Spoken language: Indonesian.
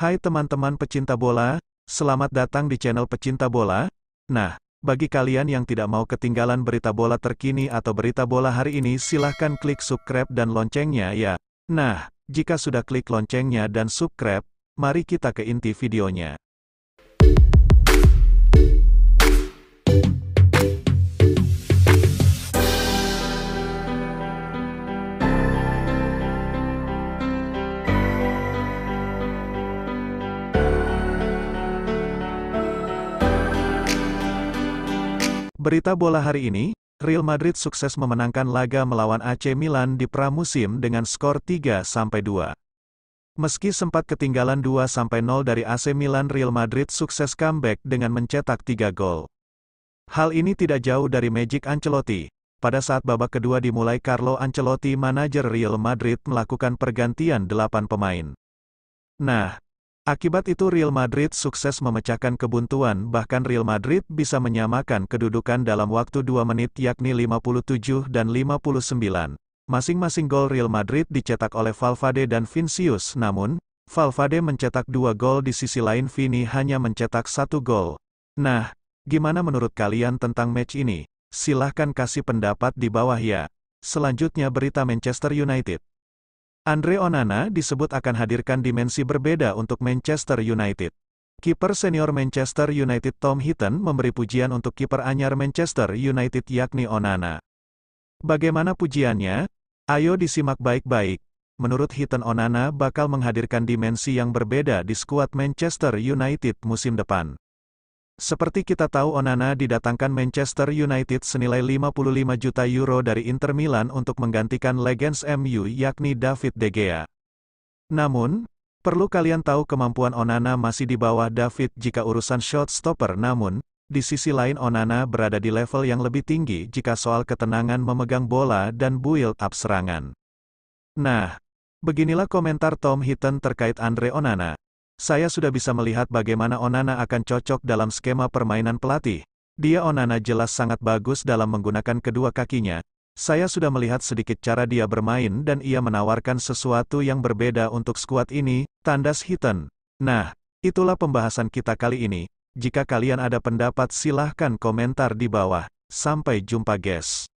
Hai teman-teman pecinta bola, selamat datang di channel pecinta bola. Nah, bagi kalian yang tidak mau ketinggalan berita bola terkini atau berita bola hari ini silahkan klik subscribe dan loncengnya ya. Nah, jika sudah klik loncengnya dan subscribe, mari kita ke inti videonya. Berita bola hari ini, Real Madrid sukses memenangkan laga melawan AC Milan di pramusim dengan skor 3-2. Meski sempat ketinggalan 2-0 dari AC Milan Real Madrid sukses comeback dengan mencetak 3 gol. Hal ini tidak jauh dari Magic Ancelotti. Pada saat babak kedua dimulai Carlo Ancelotti manajer Real Madrid melakukan pergantian 8 pemain. Nah, Akibat itu Real Madrid sukses memecahkan kebuntuan bahkan Real Madrid bisa menyamakan kedudukan dalam waktu 2 menit yakni 57 dan 59. Masing-masing gol Real Madrid dicetak oleh Valvade dan Vincius namun, Valvade mencetak dua gol di sisi lain Vini hanya mencetak satu gol. Nah, gimana menurut kalian tentang match ini? Silahkan kasih pendapat di bawah ya. Selanjutnya berita Manchester United. Andre Onana disebut akan hadirkan dimensi berbeda untuk Manchester United. Kiper senior Manchester United Tom Heaton memberi pujian untuk kiper anyar Manchester United yakni Onana. Bagaimana pujiannya? Ayo disimak baik-baik. Menurut Heaton Onana bakal menghadirkan dimensi yang berbeda di skuad Manchester United musim depan. Seperti kita tahu Onana didatangkan Manchester United senilai 55 juta euro dari Inter Milan untuk menggantikan Legends MU yakni David De Gea. Namun, perlu kalian tahu kemampuan Onana masih di bawah David jika urusan shot stopper namun, di sisi lain Onana berada di level yang lebih tinggi jika soal ketenangan memegang bola dan build up serangan. Nah, beginilah komentar Tom Hinton terkait Andre Onana saya sudah bisa melihat bagaimana Onana akan cocok dalam skema permainan pelatih. Dia Onana jelas sangat bagus dalam menggunakan kedua kakinya. Saya sudah melihat sedikit cara dia bermain dan ia menawarkan sesuatu yang berbeda untuk skuad ini, tandas Hiton. Nah, itulah pembahasan kita kali ini. Jika kalian ada pendapat silahkan komentar di bawah. Sampai jumpa guys.